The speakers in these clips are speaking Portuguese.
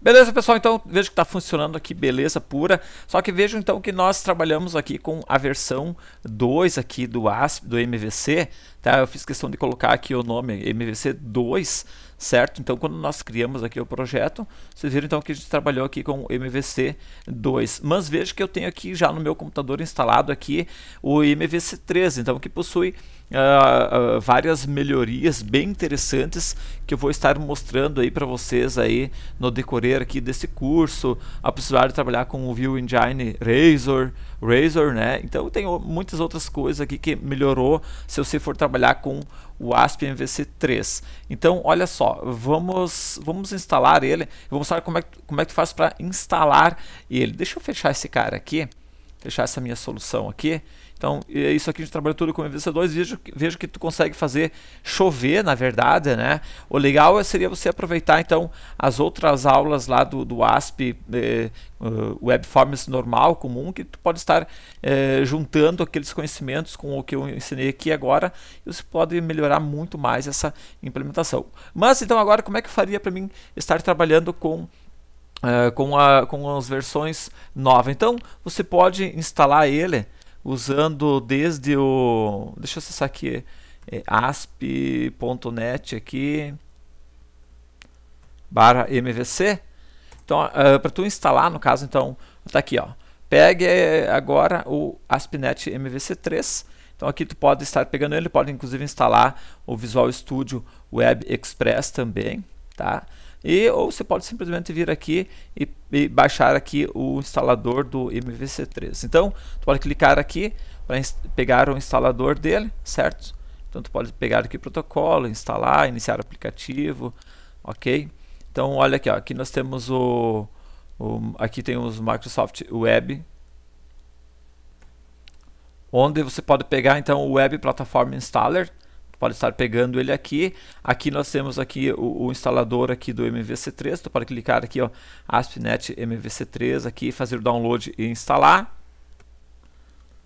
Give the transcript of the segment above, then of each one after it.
Beleza, pessoal? Então, vejo que está funcionando aqui, beleza pura. Só que vejo, então, que nós trabalhamos aqui com a versão 2 aqui do ASP, do MVC. Tá? Eu fiz questão de colocar aqui o nome MVC 2, certo? Então, quando nós criamos aqui o projeto, vocês viram então que a gente trabalhou aqui com MVC 2. Mas veja que eu tenho aqui já no meu computador instalado aqui o MVC 3, então que possui uh, uh, várias melhorias bem interessantes que eu vou estar mostrando aí para vocês aí no decorrer aqui desse curso, a possibilidade de trabalhar com o View Engine Razor, Razor, né? Então tem muitas outras coisas aqui que melhorou se você for trabalhar com o ASP MVC3. Então, olha só, vamos, vamos instalar ele. Eu vou mostrar como é, como é que tu faz para instalar ele. Deixa eu fechar esse cara aqui, fechar essa minha solução aqui. Então, é isso aqui a gente trabalha tudo com 2 Vejo, vejo que tu consegue fazer chover, na verdade, né? O legal é, seria você aproveitar, então, as outras aulas lá do, do ASP eh, eh, Web Forms normal, comum, que tu pode estar eh, juntando aqueles conhecimentos com o que eu ensinei aqui agora e você pode melhorar muito mais essa implementação. Mas, então, agora, como é que faria para mim estar trabalhando com Uh, com, a, com as versões novas. Então você pode instalar ele usando desde o. Deixa eu acessar aqui. É, asp.net aqui barra mvc então uh, ah, para tu instalar no caso então tá aqui ó pegue é, agora o aspnet mvc3 então aqui tu pode estar pegando ele pode inclusive instalar o visual studio web express também tá e ou você pode simplesmente vir aqui e, e baixar aqui o instalador do MVC3. Então, tu pode clicar aqui para pegar o instalador dele, certo? Então, tu pode pegar aqui o protocolo, instalar, iniciar o aplicativo, ok? Então, olha aqui, ó, aqui nós temos o, o aqui tem os Microsoft Web onde você pode pegar então o Web Platform Installer pode estar pegando ele aqui. Aqui nós temos aqui o, o instalador aqui do MVC3. Tu então, pode clicar aqui, ó, ASP.NET MVC3 aqui, fazer o download e instalar.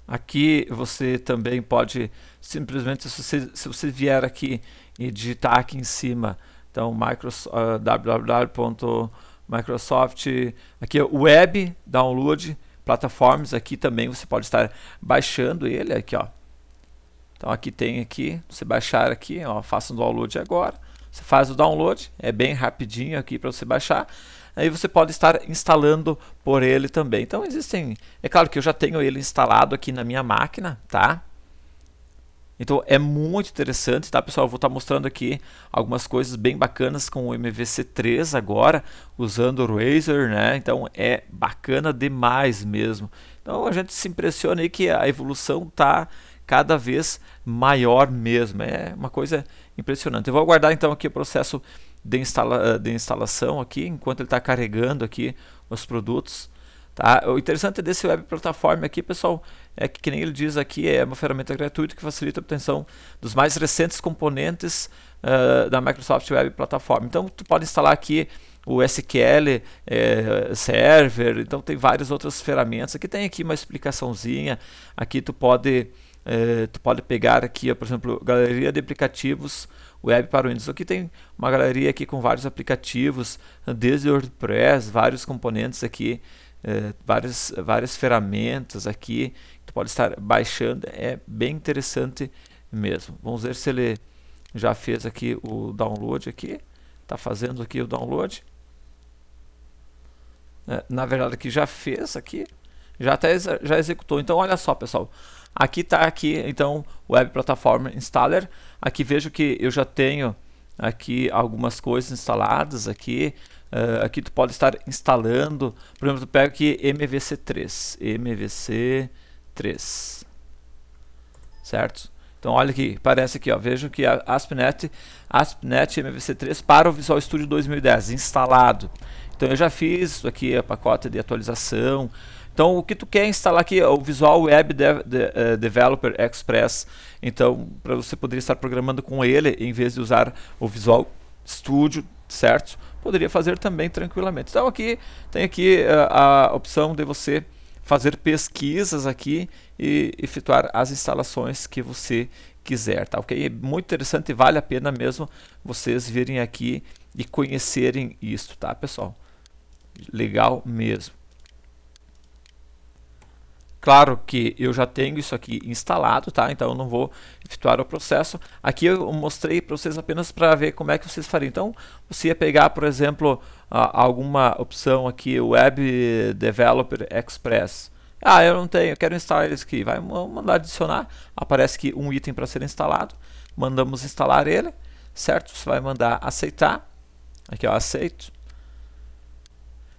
Aqui você também pode simplesmente, se você, se você vier aqui e digitar aqui em cima, então Microsoft, uh, ah, www.microsoft, aqui é web download platforms, aqui também você pode estar baixando ele aqui, ó. Então aqui tem aqui, você baixar aqui, ó, faça o um download agora. Você faz o download, é bem rapidinho aqui para você baixar. Aí você pode estar instalando por ele também. Então existem, é claro que eu já tenho ele instalado aqui na minha máquina, tá? Então é muito interessante, tá pessoal? Eu vou estar tá mostrando aqui algumas coisas bem bacanas com o MVC3 agora, usando o Razer, né? Então é bacana demais mesmo. Então a gente se impressiona aí que a evolução tá cada vez maior mesmo. É uma coisa impressionante. Eu vou aguardar então aqui o processo de, instala eh, de instalação aqui, enquanto ele está carregando aqui os produtos. Tá? O interessante desse web plataforma aqui, pessoal, é que, que nem ele diz aqui, é uma ferramenta gratuita que facilita a obtenção dos mais recentes componentes uh, da Microsoft Web Platform. Então, tu pode instalar aqui o SQL é, eh, Server, então tem várias outras ferramentas. Aqui tem aqui uma explicaçãozinha, aqui tu pode é, tu pode pegar aqui, ó, por exemplo, galeria de aplicativos web para Windows. Aqui tem uma galeria aqui com vários aplicativos, desde WordPress, vários componentes aqui, é, várias, várias ferramentas aqui que pode estar baixando. É bem interessante mesmo. Vamos ver se ele já fez aqui o download aqui. Está fazendo aqui o download. É, na verdade aqui já fez aqui já até já executou. Então olha só, pessoal. Aqui está aqui então Web Platform Installer. Aqui vejo que eu já tenho aqui algumas coisas instaladas aqui. Uh, aqui tu pode estar instalando, por exemplo, tu pega aqui MVC3, MVC3, certo? Então olha aqui, parece aqui, ó, vejo que a ASP.NET, ASP.NET MVC3 para o Visual Studio 2010 instalado. Então eu já fiz isso aqui, a pacote de atualização, então, o que tu quer instalar aqui é o Visual Web De De uh, Developer Express. Então, para você poder estar programando com ele, em vez de usar o Visual Studio, certo? Poderia fazer também tranquilamente. Então, aqui tem aqui uh, a opção de você fazer pesquisas aqui e efetuar as instalações que você quiser, tá ok? É muito interessante e vale a pena mesmo vocês virem aqui e conhecerem isso, tá pessoal? Legal mesmo. Claro que eu já tenho isso aqui instalado, tá? Então eu não vou efetuar o processo. Aqui eu mostrei para vocês apenas para ver como é que vocês fariam. Então, você ia pegar, por exemplo, alguma opção aqui, Web Developer Express. Ah, eu não tenho, eu quero instalar eles aqui. Vai mandar adicionar, aparece aqui um item para ser instalado. Mandamos instalar ele, certo? Você vai mandar aceitar. Aqui, eu aceito.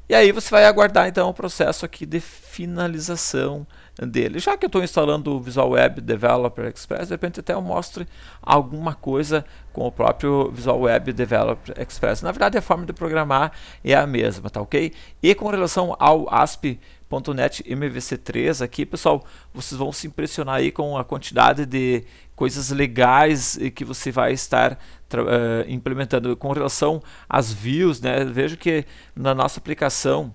E aí você vai aguardar então o processo aqui de finalização dele. Já que eu estou instalando o Visual Web Developer Express, de repente até eu mostre alguma coisa com o próprio Visual Web Developer Express. Na verdade, a forma de programar é a mesma, tá ok? E com relação ao ASP .NET MVC3 aqui, pessoal, vocês vão se impressionar aí com a quantidade de coisas legais que você vai estar uh, implementando com relação às views, né? Vejo que na nossa aplicação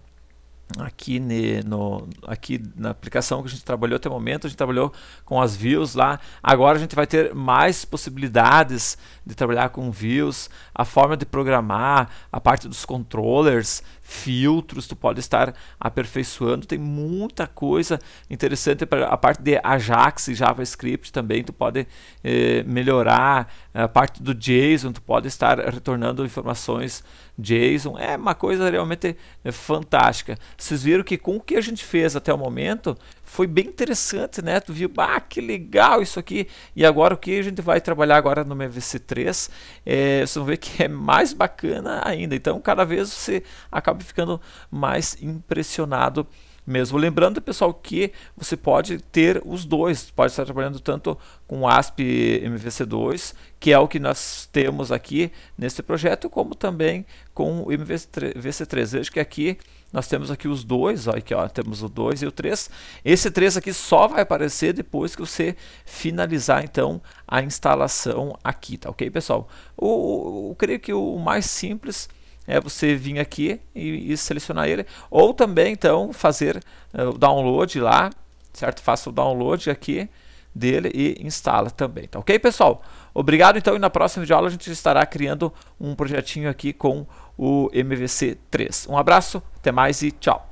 aqui, ne, no, aqui na aplicação que a gente trabalhou até o momento, a gente trabalhou com as views lá. Agora a gente vai ter mais possibilidades de trabalhar com views, a forma de programar, a parte dos controllers, filtros, tu pode estar aperfeiçoando. Tem muita coisa interessante para a parte de Ajax e JavaScript também, tu pode eh, melhorar eh, a parte do JSON, tu pode estar retornando informações JSON. É uma coisa realmente eh, fantástica. Vocês viram que com o que a gente fez até o momento, foi bem interessante, né? Tu viu, ah, que legal isso aqui. E agora o que a gente vai trabalhar agora no MVC3, é, vocês vão ver que é mais bacana ainda. Então, cada vez você acaba ficando mais impressionado mesmo. Lembrando, pessoal, que você pode ter os dois, pode estar trabalhando tanto com ASP MVC2, que é o que nós temos aqui nesse projeto, como também com o MVC3. Veja que aqui nós temos aqui os dois, ó, aqui, ó, temos o 2 e o 3. Esse 3 aqui só vai aparecer depois que você finalizar então a instalação aqui, tá ok, pessoal? O, o, eu creio que o mais simples é você vir aqui e, e selecionar ele, ou também então fazer uh, o download lá, certo? Faça o download aqui dele e instala também, tá ok pessoal? Obrigado então e na próxima aula a gente estará criando um projetinho aqui com o MVC 3. Um abraço, até mais e tchau!